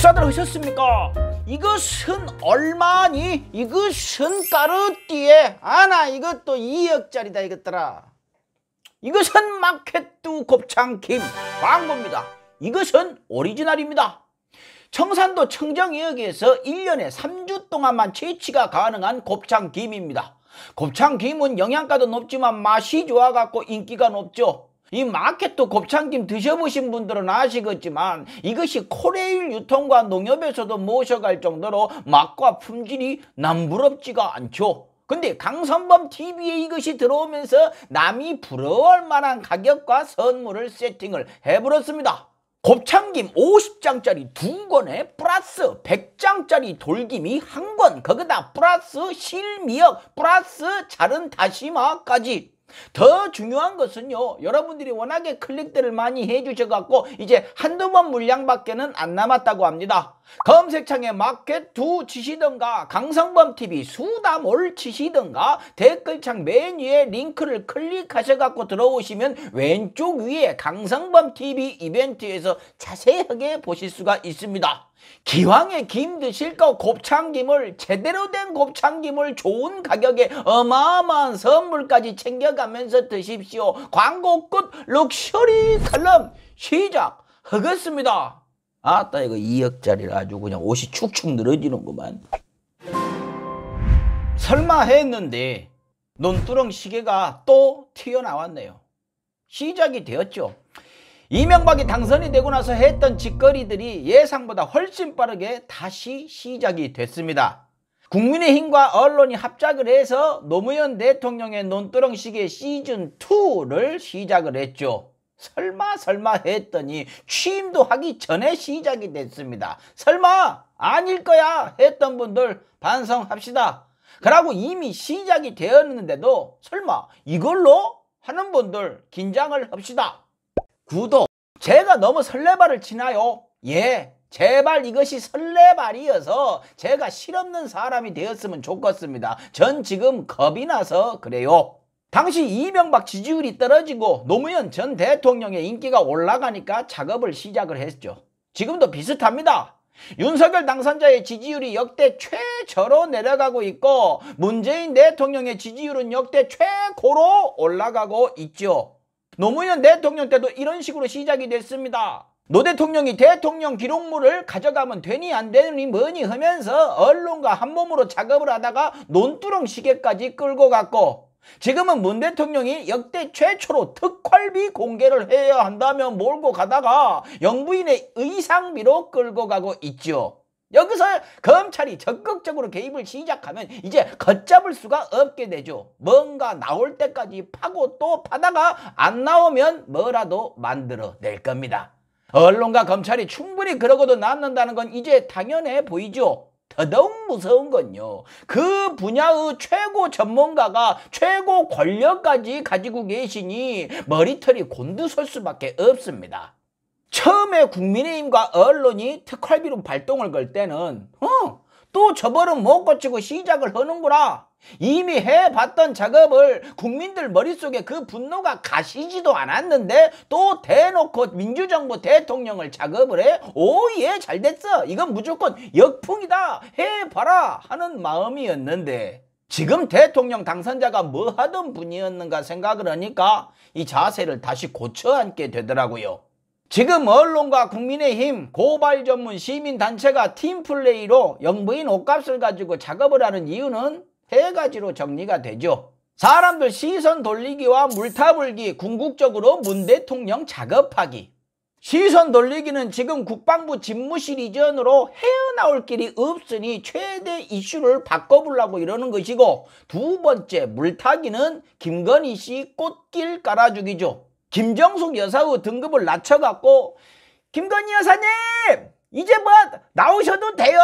식사들 하셨습니까? 이것은 얼마니? 이것은 까르띠에 아나 이것도 2억짜리다 이것들아 이것은 마켓두 곱창김 광고입니다 이것은 오리지널입니다 청산도 청정역에서 1년에 3주 동안만 채취가 가능한 곱창김입니다 곱창김은 영양가도 높지만 맛이 좋아갖고 인기가 높죠 이 마켓도 곱창김 드셔보신 분들은 아시겠지만 이것이 코레일 유통과 농협에서도 모셔갈 정도로 맛과 품질이 남부럽지가 않죠. 근데 강선범 TV에 이것이 들어오면서 남이 부러워할 만한 가격과 선물을 세팅을 해버렸습니다. 곱창김 50장짜리 두 권에 플러스 100장짜리 돌김이 한 권, 거기다 플러스 실미역, 플러스 자른 다시마까지 더 중요한 것은요 여러분들이 워낙에 클릭들을 많이 해주셔갖고 이제 한두 번 물량밖에는 안 남았다고 합니다 검색창에 마켓 2 치시던가 강성범 TV 수다몰 치시던가 댓글창 맨 위에 링크를 클릭하셔갖고 들어오시면 왼쪽 위에 강성범 TV 이벤트에서 자세하게 보실 수가 있습니다 기왕에 김 드실 거 곱창김을 제대로 된 곱창김을 좋은 가격에 어마어마한 선물까지 챙겨가면서 드십시오. 광고 끝 럭셔리 칼럼 시작하겠습니다. 아따 이거 2억짜리라 아주 그냥 옷이 축축 늘어지는구만. 설마 했는데 논두렁 시계가 또 튀어나왔네요. 시작이 되었죠. 이명박이 당선이 되고 나서 했던 짓거리들이 예상보다 훨씬 빠르게 다시 시작이 됐습니다. 국민의힘과 언론이 합작을 해서 노무현 대통령의 논두렁식의 시즌2를 시작을 했죠. 설마 설마 했더니 취임도 하기 전에 시작이 됐습니다. 설마 아닐 거야 했던 분들 반성합시다. 그러고 이미 시작이 되었는데도 설마 이걸로 하는 분들 긴장을 합시다. 구독. 제가 너무 설레발을 치나요? 예. 제발 이것이 설레발이어서 제가 실없는 사람이 되었으면 좋겠습니다. 전 지금 겁이 나서 그래요. 당시 이명박 지지율이 떨어지고 노무현 전 대통령의 인기가 올라가니까 작업을 시작을 했죠. 지금도 비슷합니다. 윤석열 당선자의 지지율이 역대 최저로 내려가고 있고 문재인 대통령의 지지율은 역대 최고로 올라가고 있죠. 노무현 대통령 때도 이런 식으로 시작이 됐습니다. 노 대통령이 대통령 기록물을 가져가면 되니 안 되니 뭐니 하면서 언론과 한몸으로 작업을 하다가 논두렁 시계까지 끌고 갔고 지금은 문 대통령이 역대 최초로 특활비 공개를 해야 한다며 몰고 가다가 영부인의 의상비로 끌고 가고 있죠. 여기서 검찰이 적극적으로 개입을 시작하면 이제 걷잡을 수가 없게 되죠. 뭔가 나올 때까지 파고 또 파다가 안 나오면 뭐라도 만들어낼 겁니다. 언론과 검찰이 충분히 그러고도 남는다는 건 이제 당연해 보이죠. 더더욱 무서운 건요. 그 분야의 최고 전문가가 최고 권력까지 가지고 계시니 머리털이 곤두설 수밖에 없습니다. 처음에 국민의힘과 언론이 특활비로 발동을 걸 때는 어, 또 저버릇 못 고치고 시작을 하는구나. 이미 해봤던 작업을 국민들 머릿속에 그 분노가 가시지도 않았는데 또 대놓고 민주정부 대통령을 작업을 해? 오, 예, 잘 됐어. 이건 무조건 역풍이다. 해봐라. 하는 마음이었는데 지금 대통령 당선자가 뭐 하던 분이었는가 생각을 하니까 이 자세를 다시 고쳐 앉게 되더라고요. 지금 언론과 국민의힘 고발 전문 시민단체가 팀플레이로 영부인 옷값을 가지고 작업을 하는 이유는 세 가지로 정리가 되죠. 사람들 시선 돌리기와 물타불기, 궁극적으로 문 대통령 작업하기. 시선 돌리기는 지금 국방부 집무실 이전으로 헤어나올 길이 없으니 최대 이슈를 바꿔보려고 이러는 것이고 두 번째 물타기는 김건희 씨 꽃길 깔아주기죠. 김정숙 여사의 등급을 낮춰갖고 김건희 여사님 이제 뭐 나오셔도 돼요.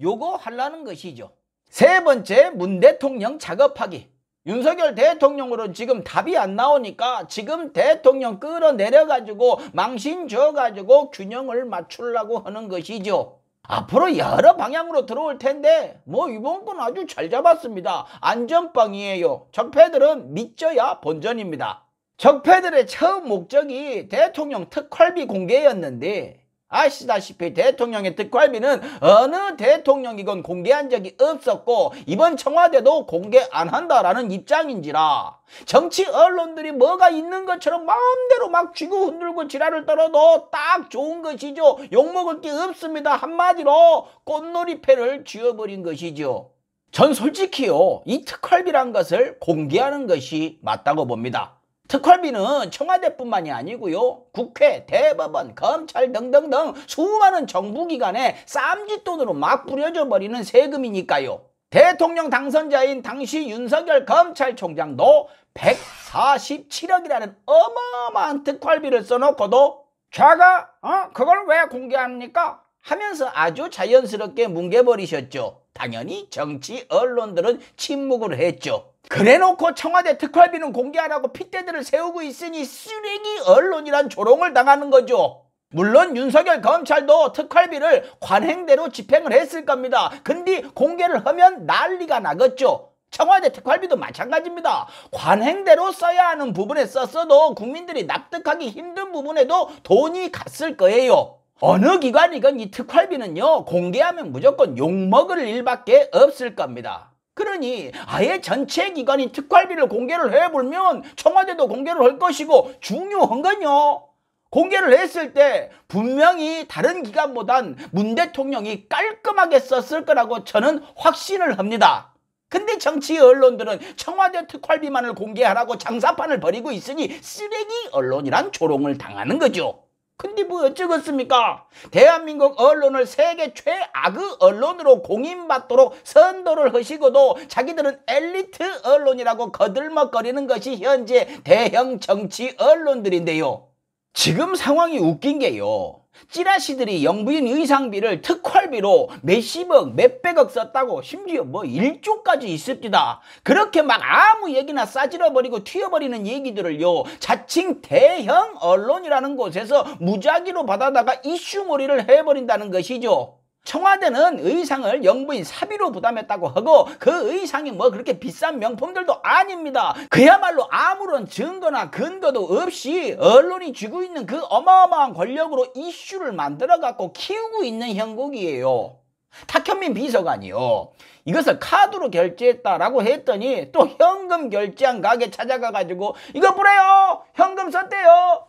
요거 하려는 것이죠. 세 번째 문 대통령 작업하기. 윤석열 대통령으로 지금 답이 안 나오니까 지금 대통령 끌어내려가지고 망신 줘가지고 균형을 맞추려고 하는 것이죠. 앞으로 여러 방향으로 들어올 텐데 뭐 이번 건 아주 잘 잡았습니다. 안전빵이에요. 적패들은 믿져야 본전입니다. 적폐들의 처음 목적이 대통령 특활비 공개였는데 아시다시피 대통령의 특활비는 어느 대통령이건 공개한 적이 없었고 이번 청와대도 공개 안 한다라는 입장인지라 정치 언론들이 뭐가 있는 것처럼 마음대로 막 쥐고 흔들고 지랄을 떨어도 딱 좋은 것이죠. 욕먹을 게 없습니다. 한마디로 꽃놀이패를 쥐어버린 것이죠. 전 솔직히요 이 특활비란 것을 공개하는 것이 맞다고 봅니다. 특활비는 청와대뿐만이 아니고요. 국회, 대법원, 검찰 등등등 수많은 정부기관에 쌈짓돈으로 막 뿌려져 버리는 세금이니까요. 대통령 당선자인 당시 윤석열 검찰총장도 147억이라는 어마어마한 특활비를 써놓고도 제가 어? 그걸 왜 공개합니까? 하면서 아주 자연스럽게 뭉개버리셨죠. 당연히 정치 언론들은 침묵을 했죠. 그래놓고 청와대 특활비는 공개하라고 핏대들을 세우고 있으니 쓰레기 언론이란 조롱을 당하는 거죠. 물론 윤석열 검찰도 특활비를 관행대로 집행을 했을 겁니다. 근데 공개를 하면 난리가 나겠죠. 청와대 특활비도 마찬가지입니다. 관행대로 써야 하는 부분에 썼어도 국민들이 납득하기 힘든 부분에도 돈이 갔을 거예요. 어느 기관이건 이 특활비는요 공개하면 무조건 욕먹을 일밖에 없을 겁니다. 그러니 아예 전체 기관이 특활비를 공개를 해보면 청와대도 공개를 할 것이고 중요한 건요 공개를 했을 때 분명히 다른 기관보단 문 대통령이 깔끔하게 썼을 거라고 저는 확신을 합니다. 근데 정치 언론들은 청와대 특활비만을 공개하라고 장사판을 벌이고 있으니 쓰레기 언론이란 조롱을 당하는 거죠. 근데 뭐 어쩌겠습니까? 대한민국 언론을 세계 최악의 언론으로 공인받도록 선도를 하시고도 자기들은 엘리트 언론이라고 거들먹거리는 것이 현재 대형 정치 언론들인데요. 지금 상황이 웃긴 게요. 찌라시들이 영부인 의상비를 특활비로 몇십억, 몇백억 썼다고 심지어 뭐 1조까지 있습니다. 그렇게 막 아무 얘기나 싸질러버리고 튀어버리는 얘기들을요. 자칭 대형 언론이라는 곳에서 무작위로 받아다가 이슈몰이를 해버린다는 것이죠. 청와대는 의상을 영부인 사비로 부담했다고 하고 그 의상이 뭐 그렇게 비싼 명품들도 아닙니다. 그야말로 아무런 증거나 근거도 없이 언론이 쥐고 있는 그 어마어마한 권력으로 이슈를 만들어갖고 키우고 있는 형국이에요. 탁현민 비서관이요. 이것을 카드로 결제했다라고 했더니 또 현금 결제한 가게 찾아가가지고 이거 보래요! 현금 썼대요!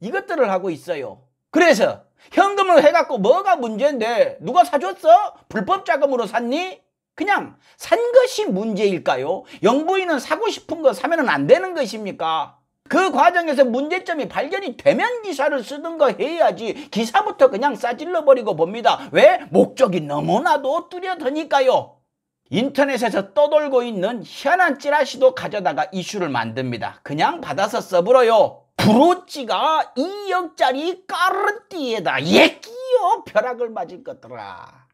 이것들을 하고 있어요. 그래서 현금을 해갖고 뭐가 문제인데 누가 사줬어? 불법 자금으로 샀니? 그냥 산 것이 문제일까요? 영부인은 사고 싶은 거 사면 안 되는 것입니까? 그 과정에서 문제점이 발견이 되면 기사를 쓰는 거 해야지 기사부터 그냥 싸질러 버리고 봅니다. 왜? 목적이 너무나도 뚜렷하니까요. 인터넷에서 떠돌고 있는 희한한 찌라시도 가져다가 이슈를 만듭니다. 그냥 받아서 써버려요. 브로치가 2억짜리 까르띠에다 예끼여 벼락을 맞을 것더라.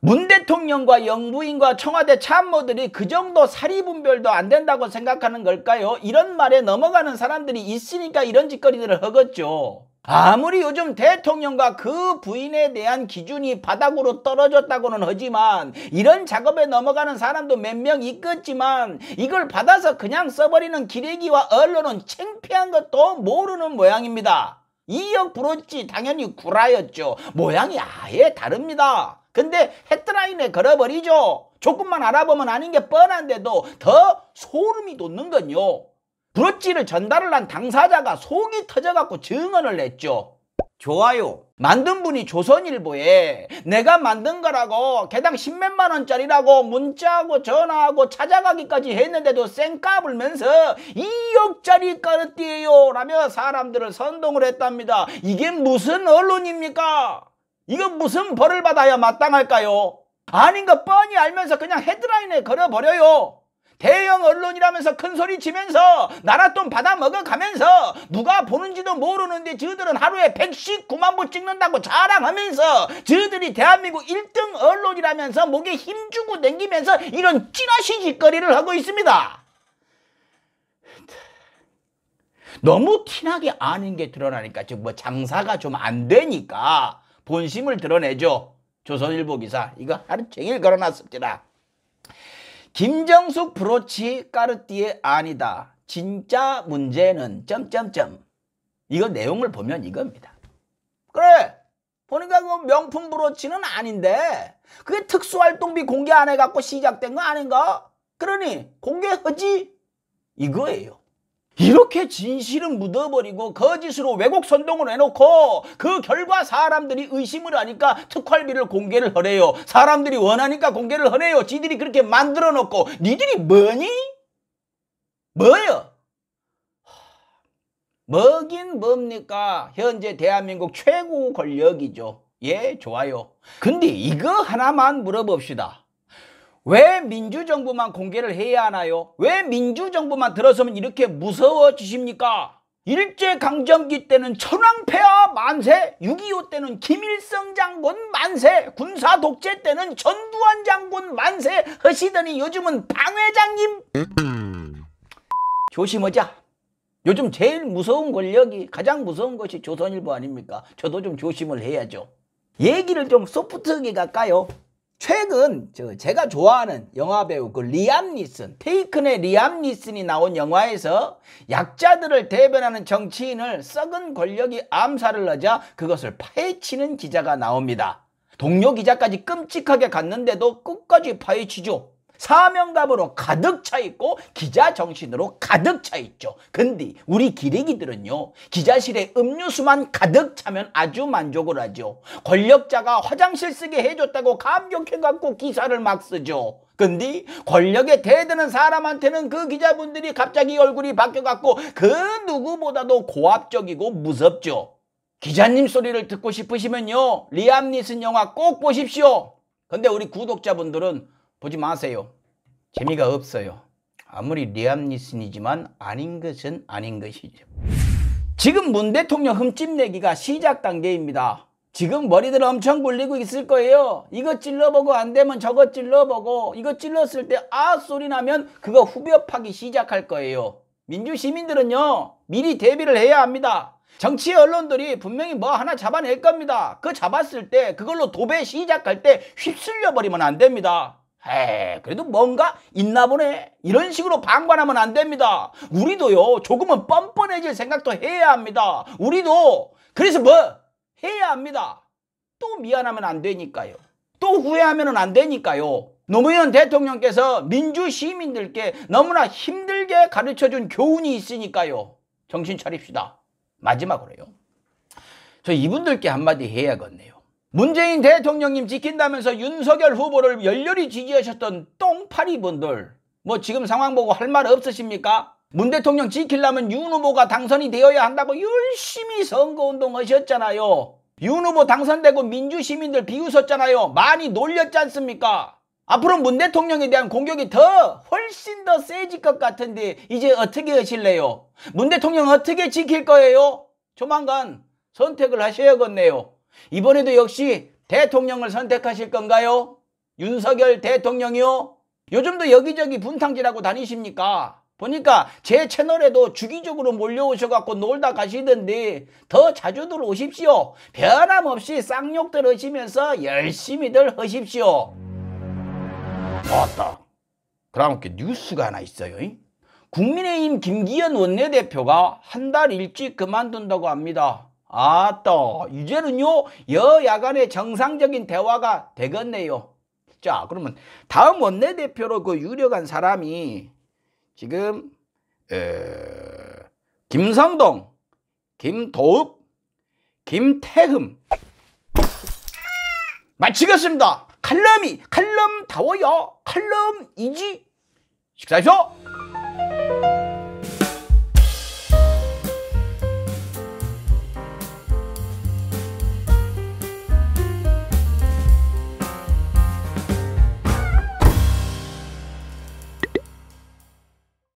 문 대통령과 영부인과 청와대 참모들이 그 정도 사리분별도 안 된다고 생각하는 걸까요? 이런 말에 넘어가는 사람들이 있으니까 이런 짓거리들을 하겠죠. 아무리 요즘 대통령과 그 부인에 대한 기준이 바닥으로 떨어졌다고는 하지만 이런 작업에 넘어가는 사람도 몇 명 있겠지만 이걸 받아서 그냥 써버리는 기레기와 언론은 창피한 것도 모르는 모양입니다. 이역 브로치 당연히 구라였죠. 모양이 아예 다릅니다. 근데 헤드라인에 걸어버리죠. 조금만 알아보면 아닌 게 뻔한데도 더 소름이 돋는 건요. 브로치를 전달을 한 당사자가 속이 터져갖고 증언을 냈죠. 좋아요. 만든 분이 조선일보에 내가 만든 거라고 개당 십몇만 원짜리라고 문자하고 전화하고 찾아가기까지 했는데도 쌩까불면서 2억짜리 까르띠에요 라며 사람들을 선동을 했답니다. 이게 무슨 언론입니까? 이건 무슨 벌을 받아야 마땅할까요? 아닌 거 뻔히 알면서 그냥 헤드라인에 걸어버려요. 대형 언론이라면서 큰소리 치면서 나랏돈 받아 먹어가면서 누가 보는지도 모르는데 저들은 하루에 119만 부 찍는다고 자랑하면서 저들이 대한민국 1등 언론이라면서 목에 힘주고 댕기면서 이런 찌라시 짓거리를 하고 있습니다. 너무 티나게 아는게 드러나니까 지금 뭐 장사가 좀 안 되니까 본심을 드러내죠. 조선일보 기사 이거 하루 종일 걸어놨습니다. 김정숙 브로치 까르띠에 아니다. 진짜 문제는 점점점. 이거 내용을 보면 이겁니다. 그래. 보니까 그 명품 브로치는 아닌데 그게 특수활동비 공개 안 해갖고 시작된 거 아닌가? 그러니 공개하지 이거예요. 이렇게 진실은 묻어버리고 거짓으로 왜곡 선동을 해놓고 그 결과 사람들이 의심을 하니까 특활비를 공개를 하래요. 사람들이 원하니까 공개를 하래요. 지들이 그렇게 만들어놓고 니들이 뭐니? 뭐여? 뭐긴 뭡니까? 현재 대한민국 최고 권력이죠. 예, 좋아요. 근데 이거 하나만 물어봅시다. 왜 민주정부만 공개를 해야 하나요? 왜 민주정부만 들어서면 이렇게 무서워지십니까? 일제강점기 때는 천황폐하 만세, 6.25 때는 김일성 장군 만세, 군사독재 때는 전두환 장군 만세 하시더니 요즘은 방회장님 조심하자. 요즘 제일 무서운 권력이 가장 무서운 것이 조선일보 아닙니까? 저도 좀 조심을 해야죠. 얘기를 좀 소프트하게 갈까요? 최근 저 제가 좋아하는 영화배우 그 리암 니슨, 테이큰의 리암 니슨이 나온 영화에서 약자들을 대변하는 정치인을 썩은 권력이 암살을 하자 그것을 파헤치는 기자가 나옵니다. 동료 기자까지 끔찍하게 갔는데도 끝까지 파헤치죠. 사명감으로 가득 차 있고 기자 정신으로 가득 차 있죠. 근데 우리 기레기들은요. 기자실에 음료수만 가득 차면 아주 만족을 하죠. 권력자가 화장실 쓰게 해줬다고 감격해갖고 기사를 막 쓰죠. 근데 권력에 대드는 사람한테는 그 기자분들이 갑자기 얼굴이 바뀌어갖고 그 누구보다도 고압적이고 무섭죠. 기자님 소리를 듣고 싶으시면요. 리암 니슨 영화 꼭 보십시오. 근데 우리 구독자분들은 보지 마세요. 재미가 없어요. 아무리 리암니슨이지만 아닌 것은 아닌 것이죠. 지금 문 대통령 흠집내기가 시작 단계입니다. 지금 머리들 엄청 굴리고 있을 거예요. 이것 찔러보고 안 되면 저것 찔러보고 이것 찔렀을 때 아 소리 나면 그거 후벼 파기 시작할 거예요. 민주 시민들은요 미리 대비를 해야 합니다. 정치 언론들이 분명히 뭐 하나 잡아낼 겁니다. 그 잡았을 때 그걸로 도배 시작할 때 휩쓸려 버리면 안 됩니다. 에 그래도 뭔가 있나 보네. 이런 식으로 방관하면 안 됩니다. 우리도요, 조금은 뻔뻔해질 생각도 해야 합니다. 우리도, 그래서 뭐, 해야 합니다. 또 미안하면 안 되니까요. 또 후회하면 안 되니까요. 노무현 대통령께서 민주 시민들께 너무나 힘들게 가르쳐 준 교훈이 있으니까요. 정신 차립시다. 마지막으로요. 저 이분들께 한마디 해야겠네요. 문재인 대통령님 지킨다면서 윤석열 후보를 열렬히 지지하셨던 똥파리분들 뭐 지금 상황 보고 할 말 없으십니까? 문 대통령 지키려면 윤 후보가 당선이 되어야 한다고 열심히 선거운동 하셨잖아요. 윤 후보 당선되고 민주시민들 비웃었잖아요. 많이 놀렸지 않습니까? 앞으로 문 대통령에 대한 공격이 더 훨씬 더 세질 것 같은데 이제 어떻게 하실래요? 문 대통령 어떻게 지킬 거예요? 조만간 선택을 하셔야겠네요. 이번에도 역시 대통령을 선택하실 건가요? 윤석열 대통령이요? 요즘도 여기저기 분탕질하고 다니십니까? 보니까 제 채널에도 주기적으로 몰려오셔갖고 놀다 가시던데 더 자주들 오십시오. 변함없이 쌍욕들 하시면서 열심히들 하십시오. 맞다. 그럼 이렇게 그 뉴스가 하나 있어요. 국민의힘 김기현 원내대표가 한 달 일찍 그만둔다고 합니다. 아또 이제는요 여야간의 정상적인 대화가 되겠네요. 자 그러면 다음 원내대표로 그 유력한 사람이 지금 에... 김성동, 김도읍, 김태흠 마치겠습니다. 칼럼이 칼럼 다워요. 칼럼이지 식사하쇼.